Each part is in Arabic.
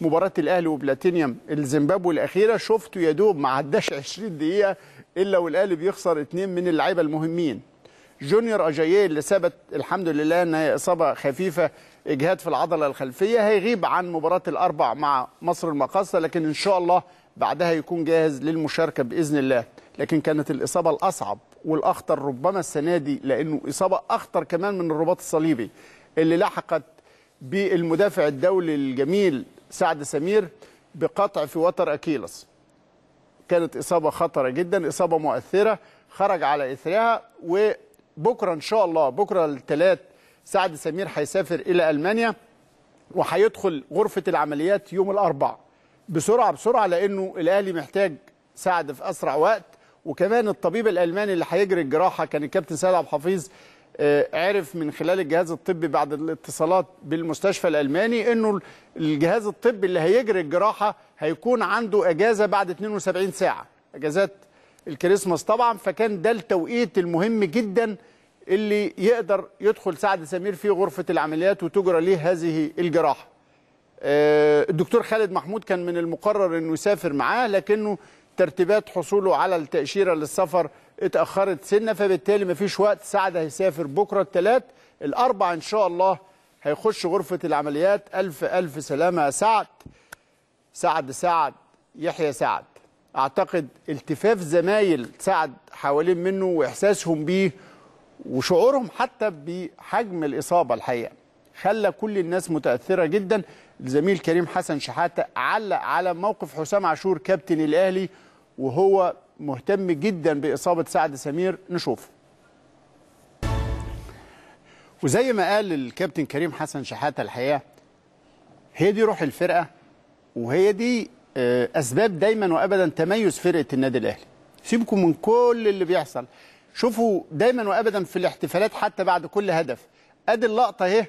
مباراة الأهلي وبلاتينيوم الزيمبابوي الأخيرة شفته يا دوب ما عداش 20 دقيقة إلا والأهلي بيخسر اثنين من اللعيبة المهمين. جونيور أجاييه اللي ثبت الحمد لله إن هي إصابة خفيفة إجهاد في العضلة الخلفية هيغيب عن مباراة الأربع مع مصر المقاصة لكن إن شاء الله بعدها يكون جاهز للمشاركة بإذن الله. لكن كانت الإصابة الأصعب والأخطر ربما السنة دي لأنه إصابة أخطر كمان من الرباط الصليبي اللي لحقت بالمدافع الدولي الجميل سعد سمير بقطع في وتر أكيلس كانت إصابة خطرة جدا إصابة مؤثرة خرج على إثرها وبكرة إن شاء الله بكرة الثلاث سعد سمير هيسافر إلى ألمانيا وهيدخل غرفة العمليات يوم الأربعاء بسرعة بسرعة لأنه الأهلي محتاج سعد في أسرع وقت وكمان الطبيب الالماني اللي هيجري الجراحه كان الكابتن سيد عبد الحفيظ آه، عرف من خلال الجهاز الطبي بعد الاتصالات بالمستشفى الالماني انه الجهاز الطبي اللي هيجري الجراحه هيكون عنده اجازه بعد 72 ساعه اجازات الكريسماس طبعا فكان ده التوقيت المهم جدا اللي يقدر يدخل سعد سمير في غرفه العمليات وتجرى ليه هذه الجراحه آه، الدكتور خالد محمود كان من المقرر انه يسافر معاه لكنه ترتيبات حصوله على التأشيرة للسفر اتأخرت سنة فبالتالي مفيش وقت سعد هيسافر بكرة الثلاث الأربع إن شاء الله هيخش غرفة العمليات ألف ألف سلامة يا سعد سعد سعد يحيى سعد أعتقد التفاف زمايل سعد حوالين منه وإحساسهم بيه وشعورهم حتى بحجم الإصابة الحقيقة خلى كل الناس متاثره جدا الزميل كريم حسن شحاته علق على موقف حسام عاشور كابتن الاهلي وهو مهتم جدا باصابه سعد سمير نشوف وزي ما قال الكابتن كريم حسن شحاته الحقيقه هي دي روح الفرقه وهي دي آه، اسباب دايما وابدا تميز فرقه النادي الاهلي سيبكم من كل اللي بيحصل شوفوا دايما وابدا في الاحتفالات حتى بعد كل هدف ادي اللقطه اهي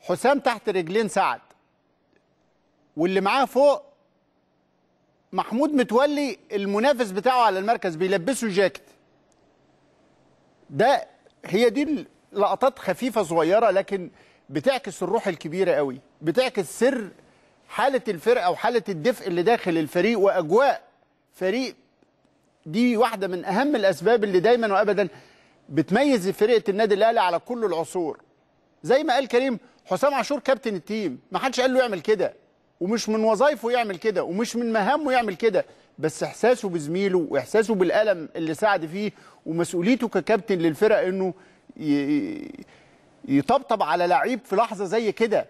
حسام تحت رجلين سعد واللي معاه فوق محمود متولي المنافس بتاعه على المركز بيلبسه جاكت ده هي دي لقطات خفيفه صغيره لكن بتعكس الروح الكبيره قوي بتعكس سر حاله الفرقه وحاله الدفء اللي داخل الفريق واجواء فريق دي واحده من اهم الاسباب اللي دايما وابدا بتميز فرقه النادي الاهلي على كل العصور زي ما قال كريم حسام عاشور كابتن التيم ما حدش قال له يعمل كده ومش من وظايفه يعمل كده ومش من مهامه يعمل كده بس احساسه بزميله واحساسه بالالم اللي ساعد فيه ومسؤوليته ككابتن للفرق انه يطبطب على لعيب في لحظه زي كده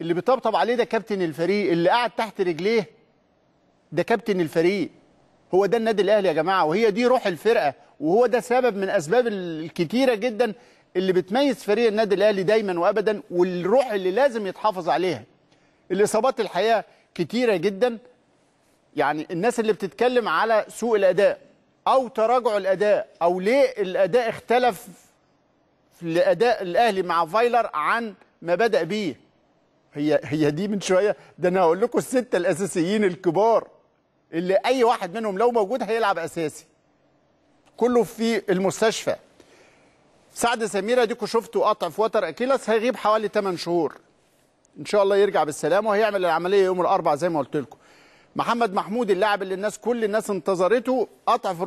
اللي بيطبطب عليه ده كابتن الفريق اللي قاعد تحت رجليه ده كابتن الفريق هو ده النادي الاهلي يا جماعه وهي دي روح الفرقه وهو ده سبب من اسباب الكتيره جدا اللي بتميز فريق النادي الاهلي دايما وابدا والروح اللي لازم يتحافظ عليها الاصابات الحقيقه كتيره جدا يعني الناس اللي بتتكلم على سوء الاداء او تراجع الاداء او ليه الاداء اختلف لاداء الاهلي مع فايلر عن ما بدا بيه هي هي دي من شويه ده انا هقول لكم السته الاساسيين الكبار اللي اي واحد منهم لو موجود هيلعب اساسي كله في المستشفى سعد سمير اديكوا شفتوا قطع في وتر اكيلس هيغيب حوالي 8 شهور ان شاء الله يرجع بالسلامه وهيعمل العمليه يوم الاربعاء زي ما قلت لكم محمد محمود اللاعب اللي الناس كل الناس انتظرته قطع في